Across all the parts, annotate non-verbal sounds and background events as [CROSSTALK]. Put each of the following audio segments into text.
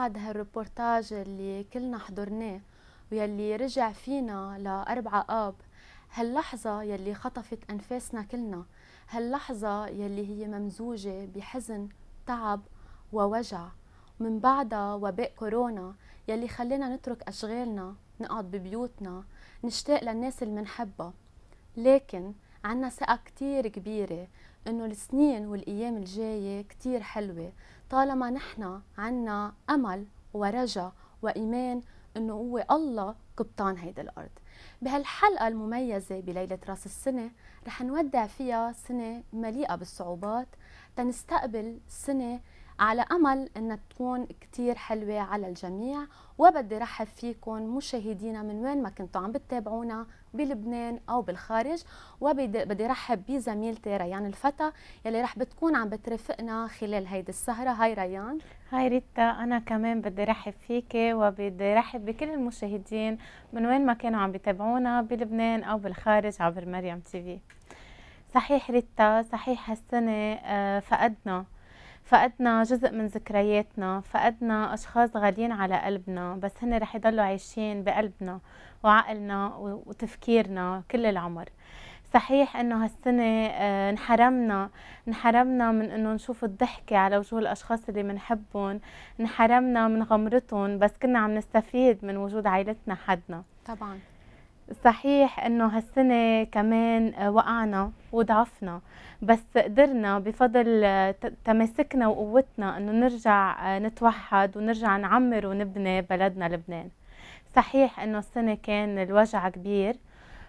بعد هالريبورتاج اللي كلنا حضرناه ويلي رجع فينا لأربعة آب هاللحظة يلي خطفت أنفاسنا كلنا هاللحظة يلي هي ممزوجة بحزن تعب ووجع من بعدها وباء كورونا يلي خلينا نترك أشغالنا نقعد ببيوتنا نشتاق للناس اللي منحبها لكن عنا ثقة كتير كبيرة إنه السنين والأيام الجاية كتير حلوة طالما نحن عنا أمل ورجا وإيمان أنه هو الله قبطان هيدي الأرض بهالحلقة المميزة بليلة راس السنة رح نودع فيها سنة مليئة بالصعوبات تنستقبل سنة على أمل أنها تكون كتير حلوة على الجميع وبدي رحب فيكم مشاهدينا من وين ما كنتوا عم بتتابعونا بلبنان او بالخارج وبدي رحب بزميلتي ريان الفتى يلي رح بتكون عم بترافقنا خلال هيدي السهره هاي ريان هاي ريتا انا كمان بدي رحب فيكي وبدي رحب بكل المشاهدين من وين ما كانوا عم بتابعونا بلبنان او بالخارج عبر مريم تي في صحيح ريتا صحيح هالسنه آه، فقدنا فقدنا جزء من ذكرياتنا فقدنا أشخاص غاليين على قلبنا بس هن رح يضلوا عايشين بقلبنا وعقلنا وتفكيرنا كل العمر صحيح انه هالسنه آه، انحرمنا انحرمنا من انه نشوف الضحكه على وجوه الاشخاص اللي بنحبهم انحرمنا من غمرتهم بس كنا عم نستفيد من وجود عائلتنا حدنا طبعا صحيح انه هالسنه كمان آه، وقعنا وضعفنا بس قدرنا بفضل آه، تماسكنا وقوتنا انه نرجع آه، نتوحد ونرجع نعمر ونبني بلدنا لبنان صحيح انه السنه كان الوجع كبير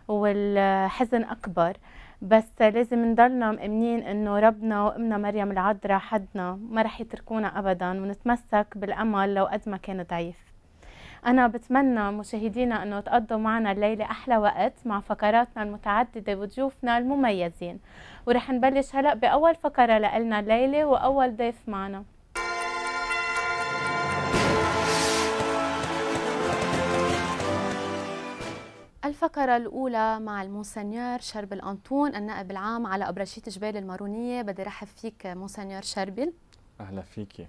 والحزن اكبر بس لازم نضلنا مأمنين انه ربنا وامنا مريم العذراء حدنا ما رح يتركونا ابدا ونتمسك بالامل لو قد ما كان ضعيف أنا بتمنى مشاهدينا أنه تقضوا معنا الليلة أحلى وقت مع فقراتنا المتعددة وضيوفنا المميزين ورح نبلش هلأ بأول فقرة لنا الليلة وأول ضيف معنا الفقرة الأولى مع المونسنيور شربل أنطون النائب العام على أبرشية جبال المارونية بدي رحب فيك مونسنيور شربل اهلا فيكي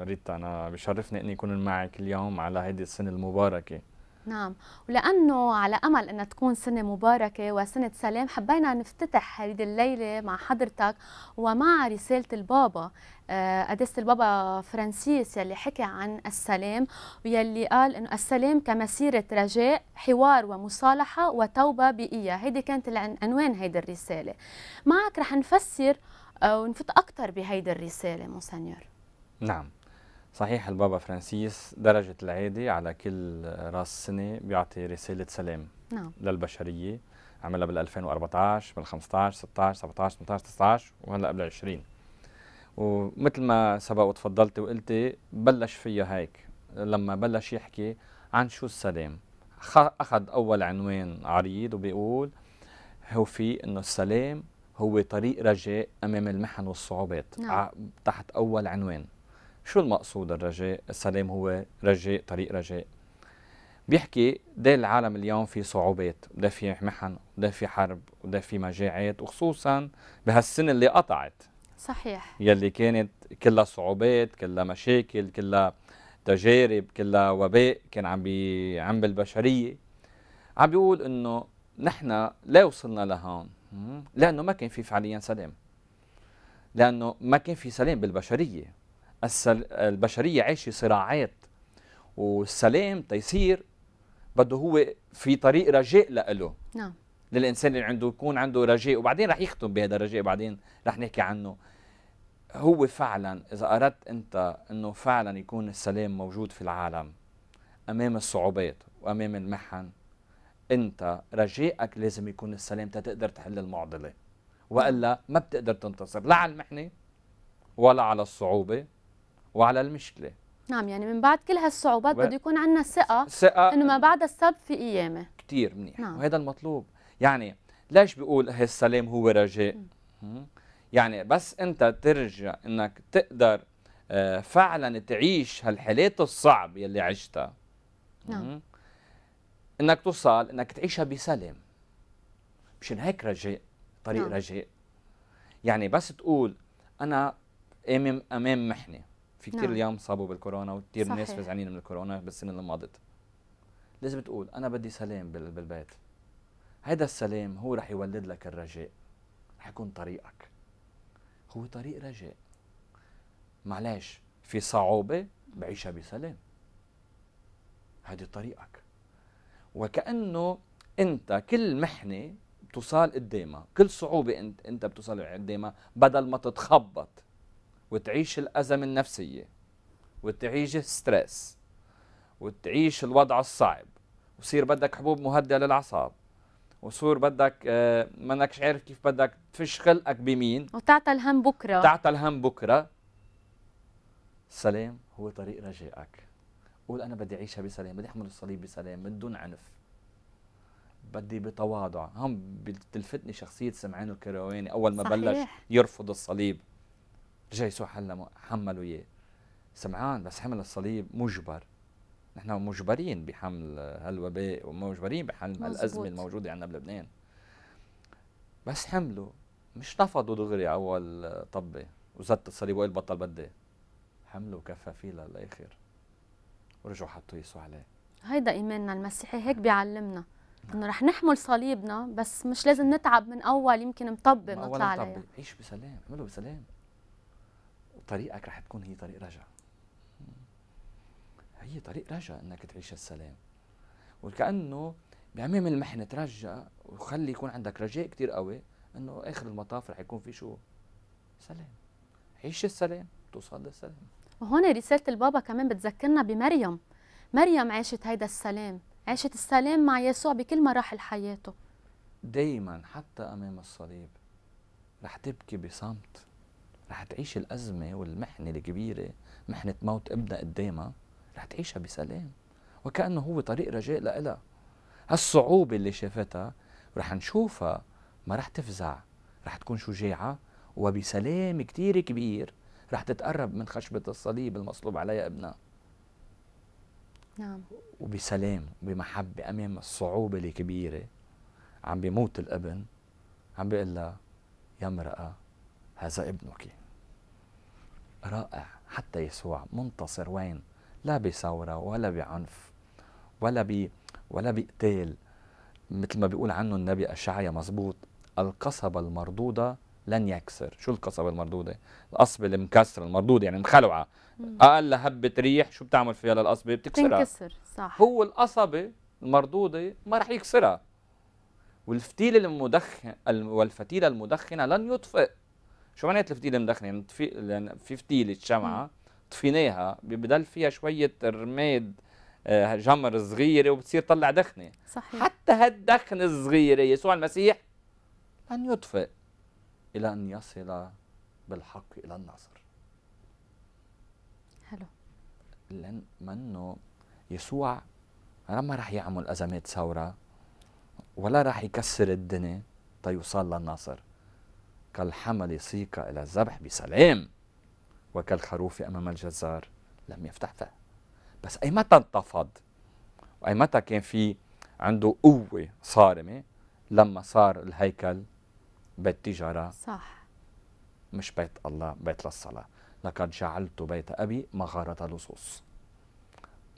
ريتا انا بشرفني اني اكون معك اليوم على هذه السنه المباركه نعم ولأنه على أمل أنها تكون سنة مباركة وسنة سلام حبينا نفتتح هذه الليلة مع حضرتك ومع رسالة البابا آه، قداسة البابا فرانسيس يلي حكى عن السلام ويلي قال أنه السلام كمسيرة رجاء حوار ومصالحة وتوبة بيئية هيدي كانت عنوان هيدي الرسالة معك رح نفسر ونفوت أكثر بهيدي الرسالة مونسنيور نعم صحيح البابا فرانسيس درجة العادة على كل راس سنة بيعطي رسالة سلام نعم. للبشرية عملها بال 2014 بال 15 16 17 18 19 وهلا بال 20 ومثل ما سبق وتفضلتي وقلتي بلش فيها هيك لما بلش يحكي عن شو السلام اخذ اول عنوان عريض وبيقول هو في انه السلام هو طريق رجاء امام المحن والصعوبات نعم. تحت اول عنوان شو المقصود الرجاء السلام هو رجاء طريق رجاء بيحكي ده العالم اليوم في صعوبات ده في محن ده في حرب وده في مجاعات وخصوصا بهالسنة اللي قطعت صحيح يلي كانت كلها صعوبات كلها مشاكل كلها تجارب كلها وباء كان عم بيعمل بالبشرية عم بيقول انه نحن لا وصلنا لهون لانه ما كان في فعليا سلام لانه ما كان في سلام بالبشريه السل... البشريه عايشه صراعات والسلام تيصير بده هو في طريق رجاء لإله نعم للانسان اللي عنده يكون عنده رجاء وبعدين رح يختم بهذا الرجاء بعدين رح نحكي عنه هو فعلا اذا اردت انت انه فعلا يكون السلام موجود في العالم امام الصعوبات وامام المحن انت رجائك لازم يكون السلام تقدر تحل المعضله والا ما بتقدر تنتصر لا على المحنه ولا على الصعوبه وعلى المشكله نعم يعني من بعد كل هالصعوبات بده يكون عندنا ثقه ثقه انه ما بعد السب في قيامه كثير منيح نعم. وهذا المطلوب يعني ليش بيقول هالسلام إيه هو رجاء يعني بس انت ترجع انك تقدر آه، فعلا تعيش هالحالات الصعب يلي عشتها نعم انك توصل انك تعيشها بسلام مشان هيك رجاء طريق نعم. رجاء يعني بس تقول انا امام امام محنه في كثير نعم. اليوم صابوا بالكورونا وكثير ناس فزعانين من الكورونا بالسنه اللي مضت لازم تقول انا بدي سلام بالبيت هذا السلام هو رح يولد لك الرجاء رح يكون طريقك هو طريق رجاء معلش في صعوبه بعيشها بسلام هذه طريقك وكانه انت كل محنه بتصال قدامها كل صعوبه انت انت بتصال قدامها بدل ما تتخبط وتعيش الازمه النفسيه وتعيش الستريس وتعيش الوضع الصعب وصير بدك حبوب مهدئه للاعصاب وصور بدك ما آه، منكش عارف كيف بدك تفش خلقك بمين وتعطى الهم بكره تعطى الهم بكره السلام هو طريق رجائك قول انا بدي اعيشها بسلام بدي احمل الصليب بسلام من دون عنف بدي بتواضع هم بتلفتني شخصية سمعان الكرواني أول ما صحيح. بلش يرفض الصليب رجع يسوع حمله إياه سمعان بس حمل الصليب مجبر نحن مجبرين بحمل هالوباء ومجبرين بحمل مزبوط. الأزمة الموجودة عندنا بلبنان بس حمله مش رفضوا دغري أول طبة وزت الصليب وقال بطل بدي حمله وكفى فيه للآخر ورجعوا حطوا يسوع عليه هيدا ايماننا المسيحي إيه هيك نعم. بيعلمنا نعم. انه رح نحمل صليبنا بس مش لازم نتعب من اول يمكن مطبق نطلع عليه عيش بسلام اعمله بسلام وطريقك رح تكون هي طريق رجع هي طريق رجع انك تعيش السلام وكانه بامام المحنه ترجع وخلي يكون عندك رجاء كتير قوي انه اخر المطاف رح يكون في شو سلام عيش السلام توصل للسلام هون رسالة البابا كمان بتذكرنا بمريم مريم عاشت هيدا السلام عاشت السلام مع يسوع بكل مراحل حياته دايما حتى أمام الصليب رح تبكي بصمت رح تعيش الأزمة والمحنة الكبيرة محنة موت ابنها قدامها رح تعيشها بسلام وكأنه هو طريق رجاء لإلها هالصعوبة اللي شافتها رح نشوفها ما رح تفزع رح تكون شجاعة وبسلام كتير كبير رح تتقرب من خشبة الصليب المصلوب عليها ابنها نعم وبسلام وبمحبة أمام الصعوبة الكبيرة عم بيموت الابن عم بيقول لها يا امرأة هذا ابنك رائع حتى يسوع منتصر وين لا بثورة ولا بعنف ولا ب ولا بقتال مثل ما بيقول عنه النبي أشعيا مزبوط القصبة المردودة لن يكسر شو القصبة المردودة القصبة المكسرة المردودة يعني مخلوعة أقل هبة ريح شو بتعمل فيها للقصبة بتكسرها بتنكسر صح هو القصبة المردودة ما رح يكسرها والفتيل المدخن والفتيلة المدخنة لن يطفئ شو معنات الفتيلة المدخنة يعني في فتيلة شمعة طفيناها بضل فيها شوية رماد آه، جمر صغيرة وبتصير تطلع دخنة صحيح. حتى هالدخنة الصغيرة يسوع المسيح لن يطفئ إلى أن يصل بالحق إلى النصر حلو لأن منه يسوع ما راح يعمل أزمات ثورة ولا راح يكسر الدنيا تيوصل للنصر كالحمل يسيق إلى الذبح بسلام وكالخروف أمام الجزار لم يفتح فاه بس أي متى انتفض وأي متى كان في عنده قوة صارمة لما صار الهيكل بالتجارة صح مش بيت الله بيت للصلاة لقد جعلت بيت أبي مغارة لصوص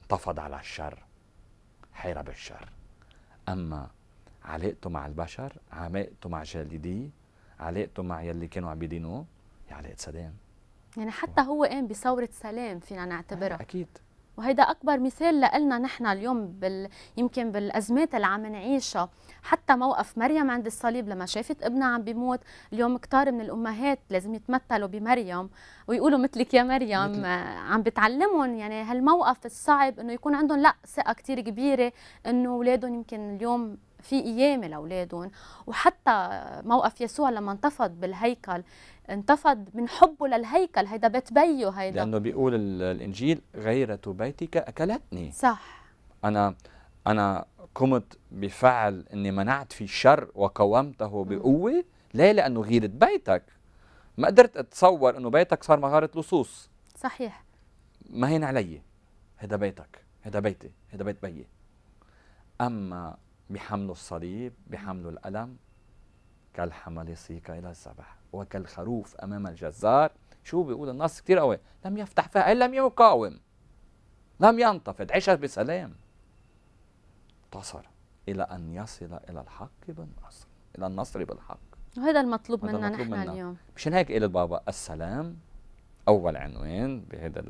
انتفض على الشر حيرة بالشر أما علاقته مع البشر علاقته مع جالديه علاقته مع يلي كانوا عم يدينوه هي علاقة سلام يعني حتى هو قام بثورة سلام فينا نعتبرها أكيد وهيدا أكبر مثال لنا نحن اليوم بال... يمكن بالأزمات اللي عم نعيشها حتى موقف مريم عند الصليب لما شافت ابنها عم بيموت اليوم كتار من الأمهات لازم يتمثلوا بمريم ويقولوا مثلك يا مريم عم بتعلمهم يعني هالموقف الصعب انه يكون عندهم لا ثقه كثير كبيره انه اولادهم يمكن اليوم في قيامة لأولادهم وحتى موقف يسوع لما انتفض بالهيكل انتفض من حبه للهيكل هيدا بيت بيه هيدا لأنه بيقول الإنجيل غيرة بيتك أكلتني صح أنا أنا قمت بفعل أني منعت في الشر وقاومته بقوة ليه لأنه غيرة بيتك ما قدرت أتصور أنه بيتك صار مغارة لصوص صحيح ما هين علي هذا بيتك هذا بيتي هذا بيت بيي اما بحملوا الصليب بحملوا الألم كالحمل كالحملصيك إلى الذبح وكالخروف أمام الجزار شو بيقول النص كتير قوي لم يفتح فاه لم يقاوم لم ينتفض عيش بسلام انتصر إلى أن يصل إلى الحق بالنصر إلى النصر بالحق وهذا المطلوب منا نحن اليوم مشان هيك قال البابا السلام أول عنوان بهذا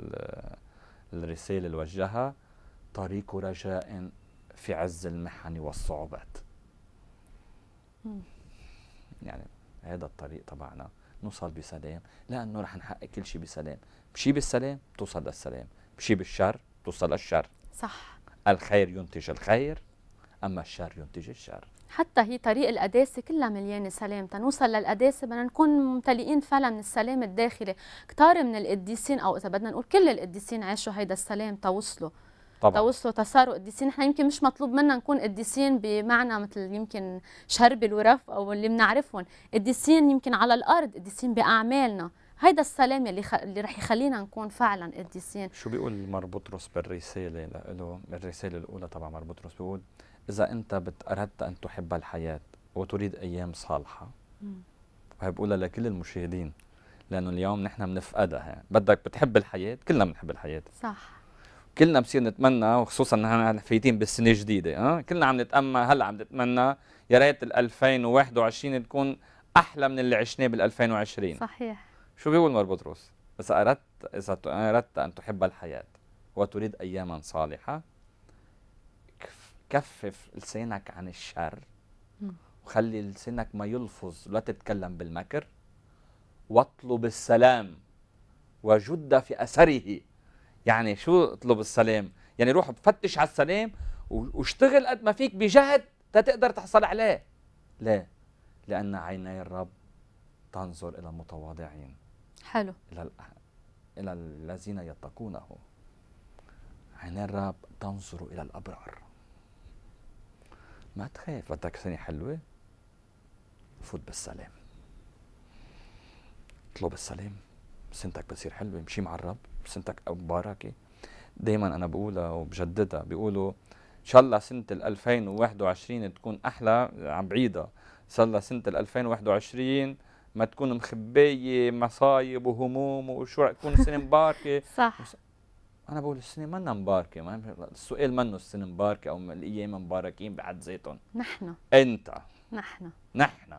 الرسالة اللي وجهها طريق رجاء في عز المحن والصعوبات يعني هذا الطريق تبعنا نوصل بسلام لانه رح نحقق كل شيء بسلام بشي بالسلام توصل للسلام بشي بالشر توصل للشر صح الخير ينتج الخير اما الشر ينتج الشر حتى هي طريق القداسه كلها مليانه سلام تنوصل للقداسه بدنا نكون ممتلئين فعلا من السلام الداخلي كتار من القديسين او اذا بدنا نقول كل القديسين عاشوا هيدا السلام توصلوا طبعا. توصلوا تصاروا قديسين احنا يمكن مش مطلوب منا نكون قديسين بمعنى مثل يمكن شرب الورف او اللي بنعرفهم قديسين يمكن على الارض قديسين باعمالنا هيدا السلام اللي, خ... اللي رح يخلينا نكون فعلا قديسين شو بيقول مار بطرس بالرساله له الرساله الاولى تبع مار بطرس بيقول اذا انت اردت ان تحب الحياه وتريد ايام صالحه وهي بقولها لكل المشاهدين لانه اليوم نحن بنفقدها بدك بتحب الحياه كلنا بنحب الحياه صح كلنا بصير نتمنى وخصوصا نحن فايتين بالسنه الجديده أه؟ كلنا عم نتامل هلا عم نتمنى يا ريت ال 2021 تكون احلى من اللي عشناه بال 2020 صحيح شو بيقول مر بطرس؟ اذا اردت اذا اردت ان تحب الحياه وتريد اياما صالحه كفف لسانك عن الشر وخلي لسانك ما يلفظ لا تتكلم بالمكر واطلب السلام وجد في اثره يعني شو اطلب السلام يعني روح فتش على السلام واشتغل قد ما فيك بجهد تقدر تحصل عليه ليه لان عيني الرب تنظر الى المتواضعين حلو الى الى الذين يتقونه عيني الرب تنظر الى الابرار ما تخاف بدك سنه حلوه فوت بالسلام اطلب السلام سنتك بتصير حلوه امشي مع الرب سنتك مباركه دائما انا بقولها وبجددها بيقولوا ان شاء الله سنه ال 2021 تكون احلى عم بعيدها ان شاء الله سنه ال 2021 ما تكون مخبيه مصايب وهموم وشو تكون سنه مباركه [LAUGHS] صح انا بقول السنه منا مباركه ما السؤال منه السنه مباركه او الايام مباركين بحد ذاتهم نحن انت نحن نحن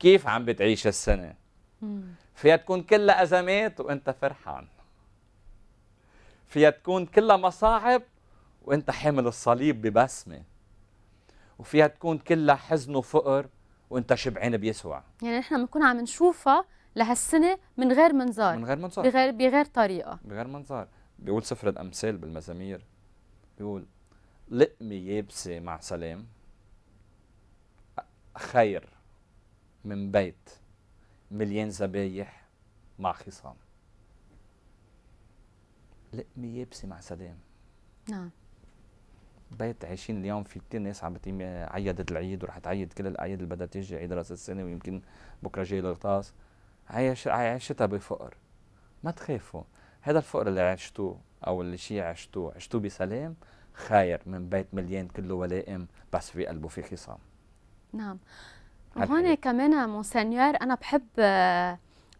كيف عم بتعيش السنه؟ مم. فيها تكون كلها ازمات وانت فرحان فيها تكون كلها مصاعب وانت حامل الصليب ببسمه وفيها تكون كلها حزن وفقر وانت شبعان بيسوع يعني نحن بنكون عم نشوفها لهالسنه من غير منظار من غير منظار بغير بغير طريقه بغير منظار بيقول سفر الامثال بالمزامير بيقول لقمه يابسه مع سلام خير من بيت مليان ذبايح مع خصام لقمة يابسة مع سلام نعم بيت عايشين اليوم في كثير ناس عم عيدت العيد ورح تعيد كل الاعياد اللي بدها تيجي عيد راس السنه ويمكن بكره جاي الغطاس عايش عايشتها بفقر ما تخافوا هذا الفقر اللي عشتوه او اللي شيء عشتوه عشتوه بسلام خير من بيت مليان كله ولائم بس في قلبه في خصام نعم وهون كمان مونسنيور انا بحب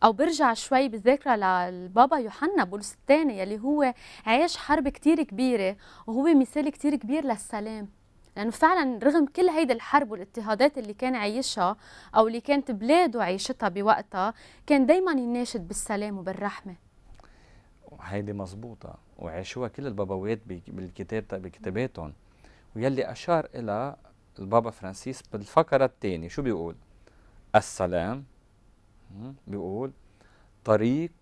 او برجع شوي بالذاكره للبابا يوحنا بولس الثاني يلي هو عاش حرب كثير كبيره وهو مثال كثير كبير للسلام لانه فعلا رغم كل هيدي الحرب والاضطهادات اللي كان عايشها او اللي كانت بلاده عايشتها بوقتها كان دائما يناشد بالسلام وبالرحمه هيدي مزبوطة وعاشوها كل البابوات بالكتاب بكتاباتهم ويلي أشار إلى البابا فرانسيس بالفقرة الثانية شو بيقول السلام بيقول طريق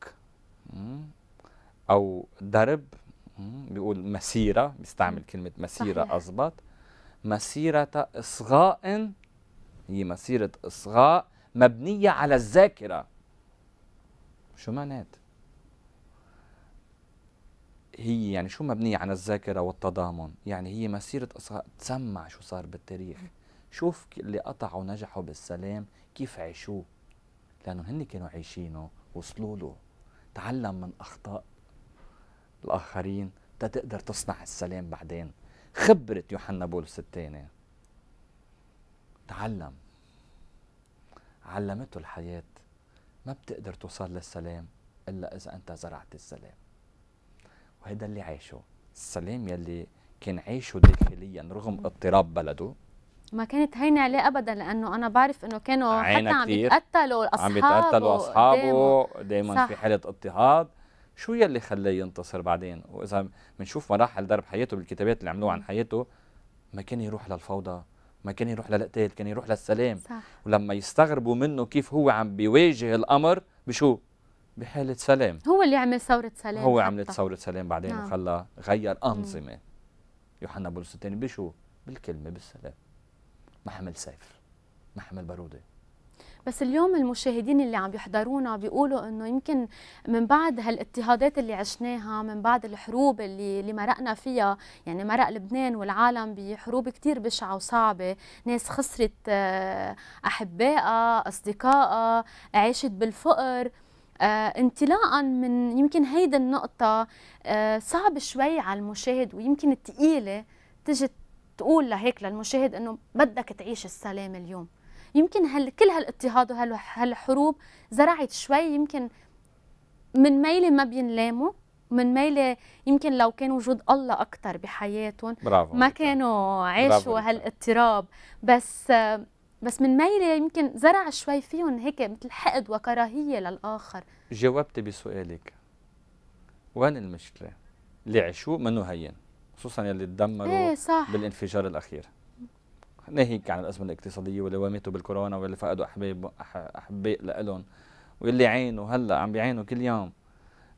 او درب بيقول مسيره بيستعمل كلمه مسيره اضبط مسيره اصغاء هي مسيره اصغاء مبنيه على الذاكره شو معنات هي يعني شو مبنية على الذاكرة والتضامن يعني هي مسيرة أصغاء تسمع شو صار بالتاريخ شوف اللي قطعوا نجحوا بالسلام كيف عيشوه لانه هن كانوا عايشينه وصلوا له تعلم من أخطاء الآخرين تتقدر تصنع السلام بعدين خبرة يوحنا بولس الثاني تعلم علمته الحياة ما بتقدر توصل للسلام إلا إذا أنت زرعت السلام وهذا اللي عاشه السلام يلي كان عايشه داخليا رغم اضطراب بلده ما كانت هينة عليه ابدا لانه انا بعرف انه كانوا حتى عم يتقتلوا اصحابه عم يتقتلوا اصحابه دائما في حاله اضطهاد شو يلي خلاه ينتصر بعدين واذا بنشوف مراحل درب حياته بالكتابات اللي عملوها عن حياته ما كان يروح للفوضى ما كان يروح للقتال كان يروح للسلام صح. ولما يستغربوا منه كيف هو عم بيواجه الامر بشو بحاله سلام هو اللي عمل ثوره سلام هو عمل ثوره سلام بعدين نعم. وخلى غير انظمه يوحنا بولس الثاني بشو بالكلمه بالسلام ما حمل سيف ما حمل باروده بس اليوم المشاهدين اللي عم يحضرونا بيقولوا انه يمكن من بعد هالاضطهادات اللي عشناها من بعد الحروب اللي اللي مرقنا فيها يعني مرق لبنان والعالم بحروب كثير بشعه وصعبه ناس خسرت آه، احبائها اصدقائها عاشت بالفقر آه، انطلاقا من يمكن هيدي النقطه آه، صعب شوي على المشاهد ويمكن الثقيله تجي تقول لهيك للمشاهد انه بدك تعيش السلام اليوم يمكن هل كل هالاضطهاد وهالحروب زرعت شوي يمكن من ميلة ما بينلاموا من ميلة يمكن لو كان وجود الله أكثر بحياتهم برافو ما كانوا عاشوا هالاضطراب بس بس من ميلة يمكن زرع شوي فيهم هيك مثل حقد وكراهية للآخر جاوبتي بسؤالك وين المشكلة؟ اللي عاشوه منه هين خصوصا يلي تدمروا ايه صح. بالانفجار الاخير ناهيك عن الازمه الاقتصاديه واللي ماتوا بالكورونا واللي فقدوا احباب احباء لهم واللي عينوا هلا عم بيعينوا كل يوم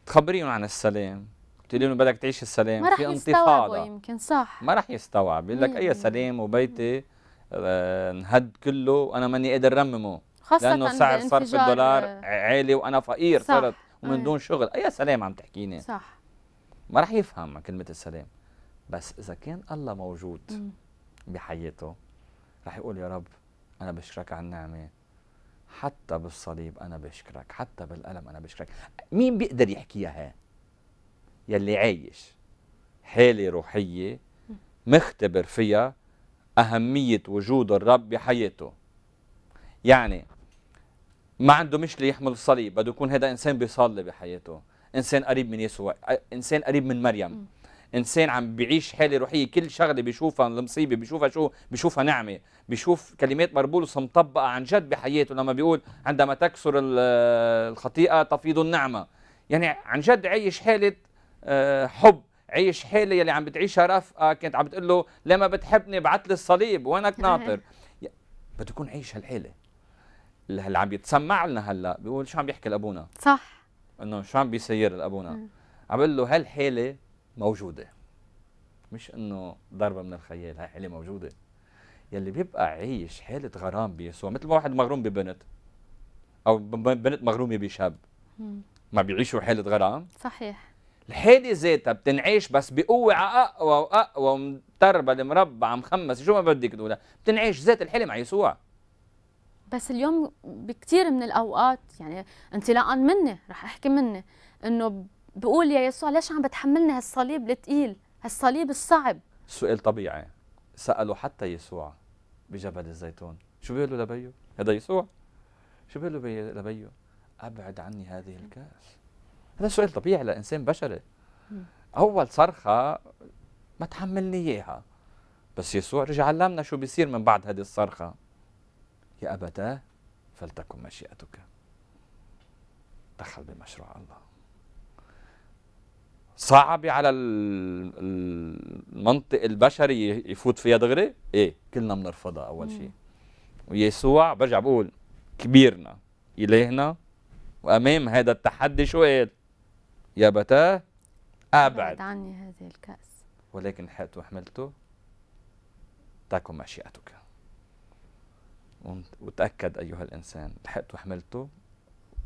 تخبريهم عن السلام بتقولي لهم بدك تعيش السلام ما في انتفاضه يمكن صح ما راح يستوعب يقول لك إيه. اي سلام وبيتي آه نهد كله وانا ماني قادر رممه خاصة لانه سعر صرف الدولار عالي وانا فقير صرت ومن إيه. دون شغل اي سلام عم تحكيني صح ما راح يفهم كلمه السلام بس اذا كان الله موجود بحياته رح يقول يا رب انا بشكرك على النعمه حتى بالصليب انا بشكرك حتى بالالم انا بشكرك مين بيقدر يحكيها يلي عايش حاله روحيه مختبر فيها اهميه وجود الرب بحياته يعني ما عنده مشكله يحمل الصليب بده يكون هذا انسان بيصلي بحياته انسان قريب من يسوع انسان قريب من مريم م. انسان عم بيعيش حاله روحيه كل شغله بيشوفها المصيبه بيشوفها شو بيشوفها نعمه بيشوف كلمات مربولوس مطبقه عن جد بحياته لما بيقول عندما تكسر الخطيئه تفيض النعمه يعني عن جد عيش حاله آه، حب عيش حالة يلي عم بتعيشها رفقة كانت عم بتقول له لما بتحبني ابعث لي الصليب وينك ناطر [LAUGHS] بده يكون عيش هالحالة اللي عم يتسمع لنا هلا بيقول شو عم بيحكي لابونا صح انه شو عم بيسير لابونا عم بقول له هالحالة موجودة مش انه ضربة من الخيال هاي حالة موجودة يلي بيبقى عيش حالة غرام بيسوع مثل ما واحد مغروم ببنت او بنت مغرومة بشاب ما بيعيشوا حالة غرام صحيح الحالة ذاتها بتنعيش بس بقوة أقوى وأقوى ومتربة مربعة مخمسة شو ما بدك تقولها بتنعيش ذات الحالة مع يسوع بس اليوم بكثير من الاوقات يعني انطلاقا مني رح احكي مني انه بقول يا يسوع ليش عم بتحملني هالصليب الثقيل هالصليب الصعب سؤال طبيعي سأله حتى يسوع بجبل الزيتون شو بيقول له لبيو هذا يسوع شو بيقول له لبيو أبعد عني هذه الكأس هذا سؤال طبيعي لإنسان بشري أول صرخة ما تحملني إياها بس يسوع رجع علمنا شو بيصير من بعد هذه الصرخة يا أبتاه فلتكن مشيئتك دخل بمشروع الله صعب على المنطق البشري يفوت فيها دغري ايه كلنا بنرفضها اول شيء ويسوع برجع بقول كبيرنا الهنا وامام هذا التحدي شو قال يا بتا ابعد عني هذه الكاس ولكن حقت وحملته تكن مشيئتك وتاكد ايها الانسان لحقت وحملته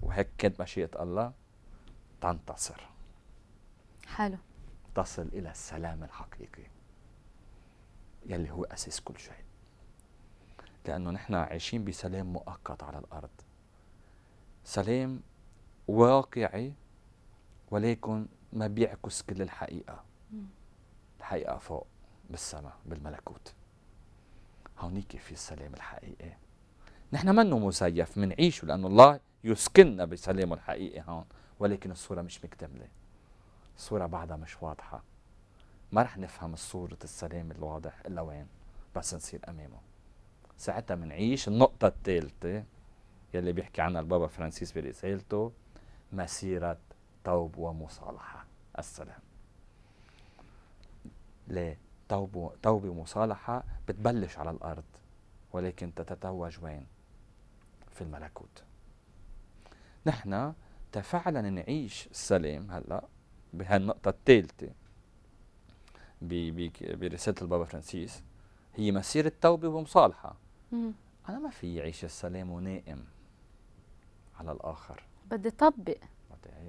وهيك كانت مشيئه الله تنتصر حلو تصل إلى السلام الحقيقي يلي هو أساس كل شيء لأنه نحن عايشين بسلام مؤقت على الأرض سلام واقعي ولكن ما بيعكس كل الحقيقة الحقيقة فوق بالسماء بالملكوت هونيك في السلام الحقيقي نحن منه مزيف منعيشه لأنه الله يسكننا بسلامه الحقيقي هون ولكن الصورة مش مكتملة الصورة بعدها مش واضحة ما رح نفهم صورة السلام الواضح إلا وين بس نصير أمامه ساعتها منعيش النقطة الثالثة يلي بيحكي عنها البابا فرانسيس برسالته مسيرة توب ومصالحة السلام ليه؟ توبة توبة ومصالحة بتبلش على الأرض ولكن تتتوج وين؟ في الملكوت نحن تفعلا نعيش السلام هلأ بهالنقطة الثالثة برسالة البابا فرانسيس هي مسيرة توبة ومصالحة أنا ما في عيش السلام ونائم على الآخر بدي طبق يا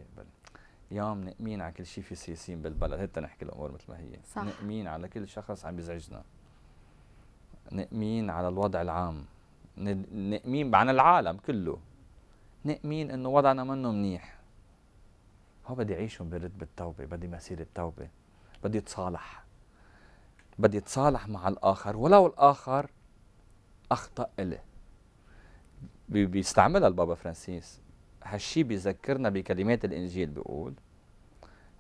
اليوم نائمين على كل شيء في سياسيين بالبلد هيك نحكي الامور مثل ما هي صح. نائمين على كل شخص عم يزعجنا نائمين على الوضع العام نائمين عن العالم كله نائمين انه وضعنا منه منيح هو بدي أعيشهم برتبة التوبة بدي مسيرة التوبة بدي أتصالح بدي أتصالح مع الآخر ولو الآخر أخطأ إلي بيستعملها البابا فرانسيس هالشي بيذكرنا بكلمات الإنجيل بيقول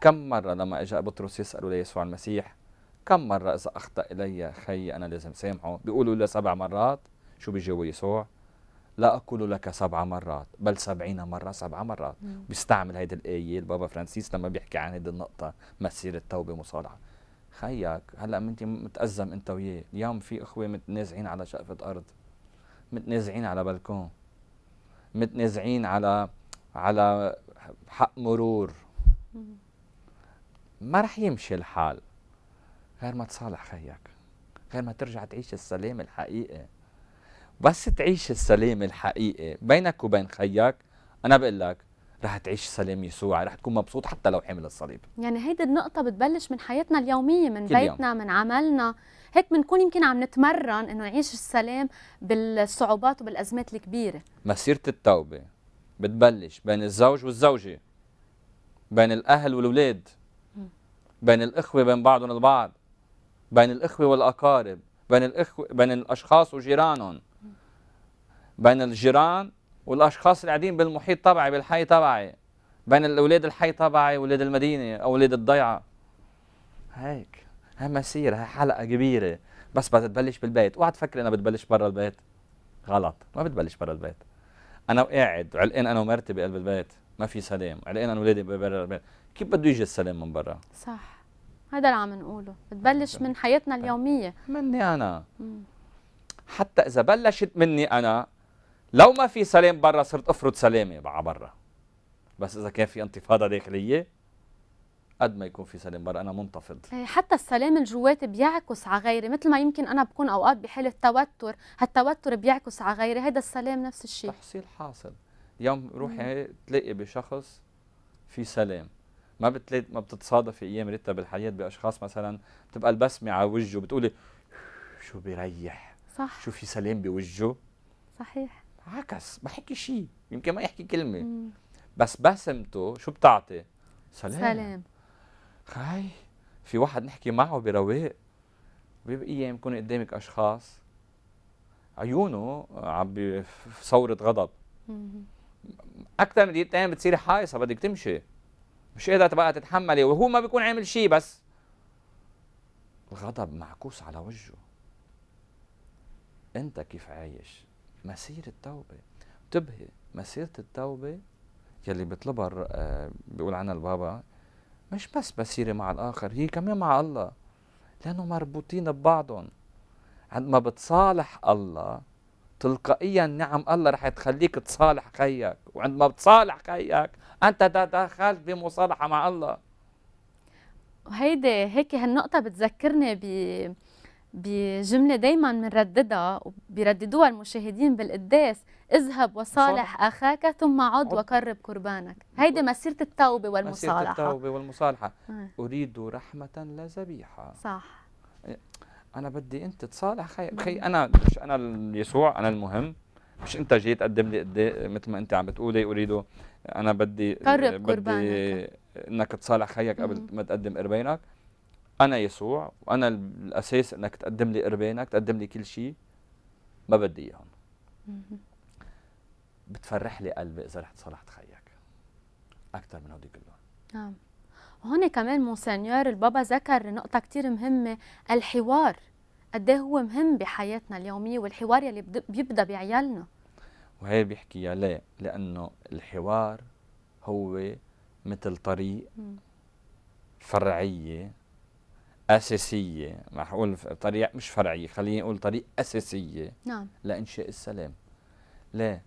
كم مرة لما اجى بطرس يسألوا ليسوع المسيح كم مرة إذا أخطأ إلي خي أنا لازم سامحه بيقولوا له سبع مرات شو بيجاوب يسوع لا أقول لك سبع مرات بل سبعين مرة سبع مرات مم. بيستعمل هيدي الآية البابا فرانسيس لما بيحكي عن هيدي النقطة مسيرة التوبة مصالحة خيك هلا انت متأزم انت وياه اليوم في اخوه متنازعين على شقفة ارض متنازعين على بلكون متنازعين على على حق مرور ما رح يمشي الحال غير ما تصالح خيك غير ما ترجع تعيش السلام الحقيقي بس تعيش السلام الحقيقي بينك وبين خيك انا بقول لك رح تعيش سلام يسوع رح تكون مبسوط حتى لو حامل الصليب يعني هيدي النقطة بتبلش من حياتنا اليومية من بيتنا يوم. من عملنا هيك بنكون يمكن عم نتمرن انه نعيش السلام بالصعوبات وبالازمات الكبيرة مسيرة التوبة بتبلش بين الزوج والزوجة بين الاهل والولاد بين الاخوة بين بعضهم البعض بين الاخوة والاقارب بين الاخوة بين الاشخاص وجيرانهم بين الجيران والاشخاص اللي قاعدين بالمحيط تبعي بالحي تبعي بين الاولاد الحي تبعي واولاد المدينه او اولاد الضيعه هيك هي مسيرة هي حلقة كبيرة بس بدها تبلش بالبيت اوعى تفكر انها بتبلش برا البيت غلط ما بتبلش برا البيت انا قاعد علقان انا ومرتي بقلب البيت ما في سلام علقان انا واولادي برا البيت كيف بده يجي السلام من برا صح هذا اللي عم نقوله بتبلش من حياتنا طيب. اليومية مني انا مم. حتى اذا بلشت مني انا لو ما في سلام برا صرت افرض سلامه على برا بس اذا كان في انتفاضه داخليه قد ما يكون في سلام برا انا منتفض إيه، حتى السلام الجواتي بيعكس على غيري مثل ما يمكن انا بكون اوقات بحاله توتر هالتوتر بيعكس على غيري هذا السلام نفس الشيء تحصيل حاصل يوم روحي تلاقي بشخص في سلام ما بتلاقي ما بتتصادفي ايام ريتا بالحياه باشخاص مثلا بتبقى البسمه على وجهه بتقولي شو بيريح صح شو في سلام بوجهه صحيح عكس ما حكي شيء يمكن ما يحكي كلمه مم. بس بسمته شو بتعطي سلام سلام هاي في واحد نحكي معه برواق بيبقى ايام يكون قدامك اشخاص عيونه عم بثوره غضب اكثر من دقيقتين بتصيري حايصه بدك تمشي مش قادره تبقى تتحملي وهو ما بيكون عامل شيء بس الغضب معكوس على وجهه انت كيف عايش مسيرة التوبة تبهي مسيرة التوبة يلي بيطلبها آه، بيقول عنها البابا مش بس مسيرة مع الآخر هي كمان مع الله لأنه مربوطين ببعضهم عندما بتصالح الله تلقائيا نعم الله رح تخليك تصالح خيك وعندما بتصالح خيك أنت تدخلت بمصالحة مع الله وهيدي هيك هالنقطة بتذكرني ب بجمله دائما بنرددها وبيرددوها المشاهدين بالقداس اذهب وصالح اخاك ثم عد وقرب قربانك هيدي مسيره التوبه والمصالحه مسيره التوبه والمصالحه آه. اريد رحمه لا ذبيحه صح انا بدي انت تصالح خي خي انا مش انا يسوع انا المهم مش انت جاي تقدم لي قد مثل ما انت عم بتقولي اريده انا بدي قرب بدي قربانك. انك تصالح خيك قبل ما تقدم قربانك انا يسوع وانا الاساس انك تقدم لي قربانك تقدم لي كل شيء ما بدي اياهم بتفرح لي قلبي اذا رحت صلحت خيك اكثر من هودي كلهم نعم هون كمان مونسينيور البابا ذكر نقطة كثير مهمة الحوار قد إيه هو مهم بحياتنا اليومية والحوار يلي بيبدأ بعيالنا وهي بيحكيها ليه؟ لأنه الحوار هو مثل طريق م. فرعية اساسيه رح اقول طريق مش فرعيه خليني اقول طريق اساسيه نعم لانشاء السلام ليه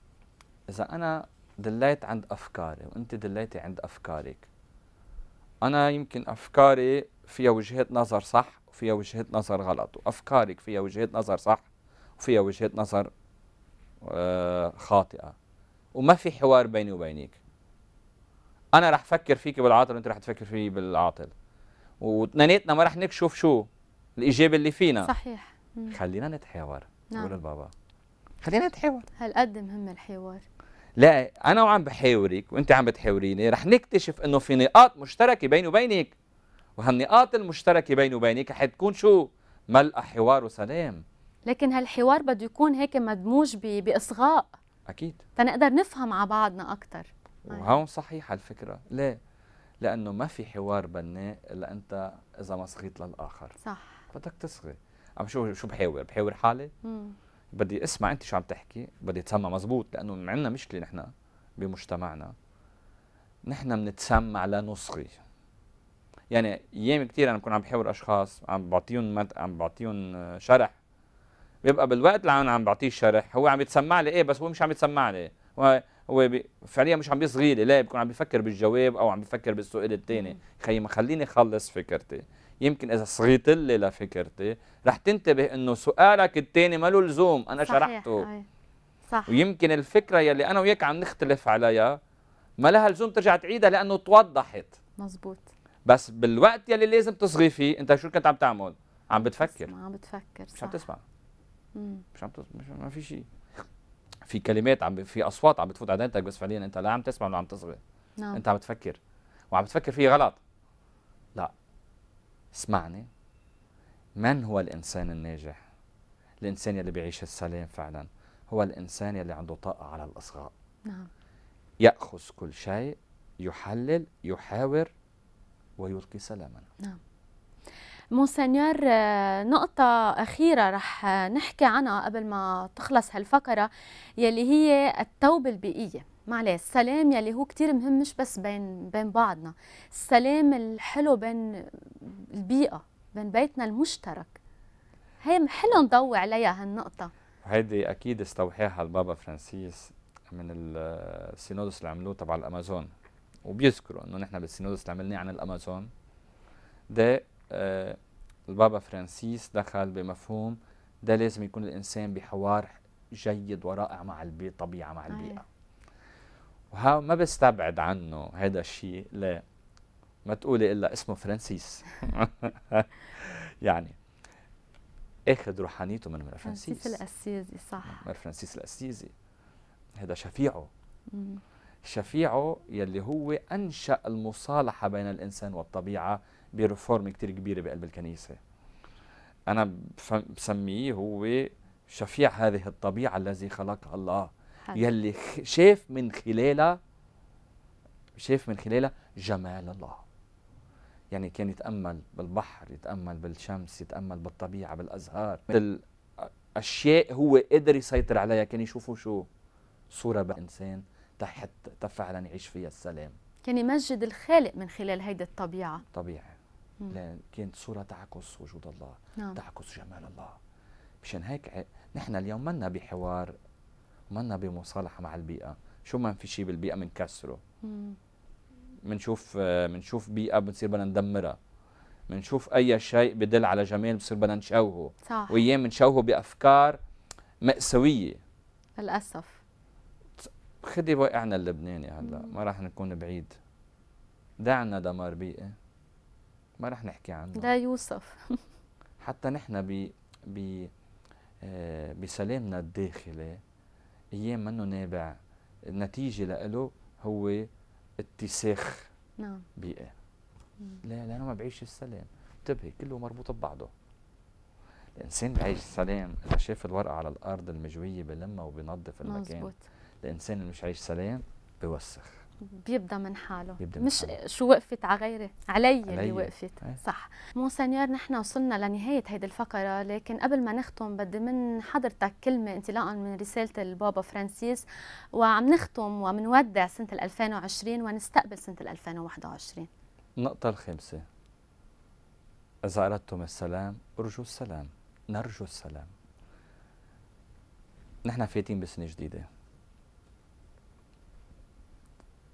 اذا انا دليت عند افكاري وانت دليتي عند افكارك انا يمكن افكاري فيها وجهات نظر صح وفيها وجهات نظر غلط وافكارك فيها وجهات نظر صح وفيها وجهات نظر آه خاطئه وما في حوار بيني وبينك انا رح أفكر فيك بالعاطل وانت رح تفكر فيي بالعاطل وتنانيتنا ما رح نكشف شو الاجابه اللي فينا صحيح خلينا نتحاور نعم. قول لبابا خلينا نتحاور هالقد مهم الحوار لا انا وعم بحاورك وانت عم بتحاوريني رح نكتشف انه في نقاط مشتركه بيني وبينك وهالنقاط المشتركه بيني وبينك رح تكون شو ملقى حوار وسلام لكن هالحوار بده يكون هيك مدموج باصغاء اكيد تنقدر نفهم على بعضنا اكثر وهون صحيحه الفكره ليه لانه ما في حوار بناء الا انت اذا ما صغيت للاخر صح بدك تصغي عم شو شو بحاور بحاور حالي مم. بدي اسمع انت شو عم تحكي بدي اتسمع مزبوط لانه عندنا مشكله نحن بمجتمعنا نحن بنتسمع لنصغي يعني ايام كثير انا بكون عم بحاور اشخاص عم بعطيهم مد... عم بعطيهم آه، شرح بيبقى بالوقت اللي عم بعطيه الشرح هو عم يتسمع لي ايه بس هو مش عم يتسمع لي هو فعليا مش عم بيصغي لي لا بيكون عم بيفكر بالجواب او عم بيفكر بالسؤال الثاني خي خليني خلص فكرتي يمكن اذا صغيت لي لفكرتي رح تنتبه انه سؤالك الثاني ما له لزوم انا صحيح. شرحته أي. صح ويمكن الفكره يلي انا وياك عم نختلف عليها ما لها لزوم ترجع تعيدها لانه توضحت مزبوط بس بالوقت يلي لازم تصغي فيه انت شو كنت عم تعمل عم بتفكر عم بتفكر صح. مش عم تسمع مم. مش عم تسمع ما في شيء في كلمات عم في اصوات عم بتفوت على بس فعليا انت لا عم تسمع ولا عم تصغي نعم. انت عم تفكر وعم تفكر فيه غلط لا اسمعني من هو الانسان الناجح الانسان يلي بيعيش السلام فعلا هو الانسان يلي عنده طاقه على الاصغاء نعم ياخذ كل شيء يحلل يحاور ويلقي سلاما نعم مونسنيور آه، نقطة أخيرة رح آه، نحكي عنها قبل ما تخلص هالفقرة يلي هي التوبة البيئية معلش السلام يلي هو كتير مهم مش بس بين بين بعضنا السلام الحلو بين البيئة بين بيتنا المشترك هي حلو نضوي عليها هالنقطة هيدي أكيد استوحاها البابا فرانسيس من آه، السينودس اللي عملوه تبع الأمازون وبيذكروا انه نحن بالسينودس اللي عملناه عن الامازون ده آه، البابا فرانسيس دخل بمفهوم ده لازم يكون الانسان بحوار جيد ورائع مع الطبيعه مع البيئه وها ما بستبعد عنه هذا الشيء لا ما تقولي الا اسمه فرانسيس [LAUGHS] يعني اخذ روحانيته من فرانسيس فرانسيس الاسيزي صح فرانسيس الاسيزي هذا شفيعه شفيعه يلي هو انشا المصالحه بين الانسان والطبيعه بريفورم كتير كبيره بقلب الكنيسه انا بسميه هو شفيع هذه الطبيعه الذي خلقها الله حاجة. يلي شاف من خلالها شاف من خلالها جمال الله يعني كان يتامل بالبحر يتامل بالشمس يتامل بالطبيعه بالازهار الاشياء هو قدر يسيطر عليها كان يشوفوا شو صوره بانسان تحت تفعلا يعيش فيها السلام كان يمجد الخالق من خلال هيدي الطبيعه طبيعي لان كانت صوره تعكس وجود الله نعم. تعكس جمال الله مشان هيك نحن اليوم منا بحوار منا بمصالحه مع البيئه شو ما في شيء بالبيئه بنكسره بنشوف بنشوف بيئه بنصير بدنا ندمرها بنشوف اي شيء بدل على جمال بصير بدنا نشوهه صح وايام بنشوهه بافكار مأساويه للاسف خدي واقعنا اللبناني هلا ما راح نكون بعيد دعنا دمار بيئي ما رح نحكي عنه لا يوصف [LAUGHS] حتى نحن ب ب آه، بسلامنا الداخلي ايام منه نابع النتيجه لإله هو اتساخ نعم بيئه لا لانه ما بعيش السلام انتبهي كله مربوط ببعضه الانسان بعيش سلام اذا شاف الورقه على الارض المجويه بلمها وبنظف المكان مزبوط. الانسان اللي مش عايش سلام بوسخ بيبدا من حاله بيبدا من مش حاله. شو وقفت على غيري علي, علي. اللي وقفت ايه. صح مونسنيور نحن وصلنا لنهايه هيدي الفقره لكن قبل ما نختم بدي من حضرتك كلمه انطلاقا من رساله البابا فرانسيس وعم نختم ومنودع سنه 2020 ونستقبل سنه 2021 النقطه الخامسه اذا اردتم السلام ارجو السلام نرجو السلام نحن فاتين بسنه جديده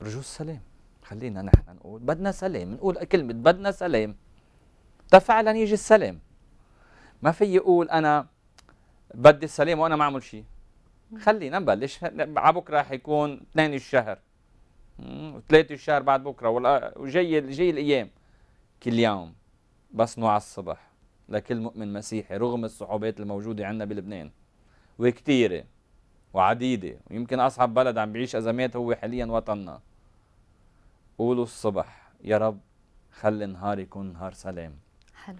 رجوع السلام خلينا نحن نقول بدنا سلام نقول كلمة بدنا سلام تفعلا يجي السلام ما في يقول انا بدي السلام وانا ما اعمل شيء خلينا نبلش على بكره حيكون اثنين الشهر وثلاثة الشهر بعد بكره وجاي جاي الايام كل يوم بس نوع الصبح لكل مؤمن مسيحي رغم الصعوبات الموجوده عندنا بلبنان وكثيره وعديده ويمكن اصعب بلد عم بيعيش ازمات هو حاليا وطننا قولوا الصبح يا رب خلي نهار يكون نهار سلام حلو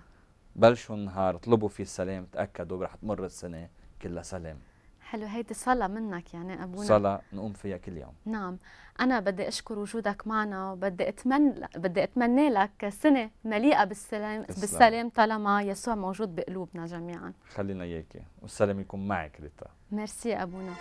بلشوا النهار اطلبوا فيه السلام تاكدوا رح تمر السنه كلها سلام حلو هيدي صلاة منك يعني أبونا صلاة نقوم فيها كل يوم نعم أنا بدي أشكر وجودك معنا وبدي أتمنى بدي أتمنى لك سنة مليئة بالسلام السلام. بالسلام طالما يسوع موجود بقلوبنا جميعا خلينا إياكي والسلام يكون معك ريتا ميرسي أبونا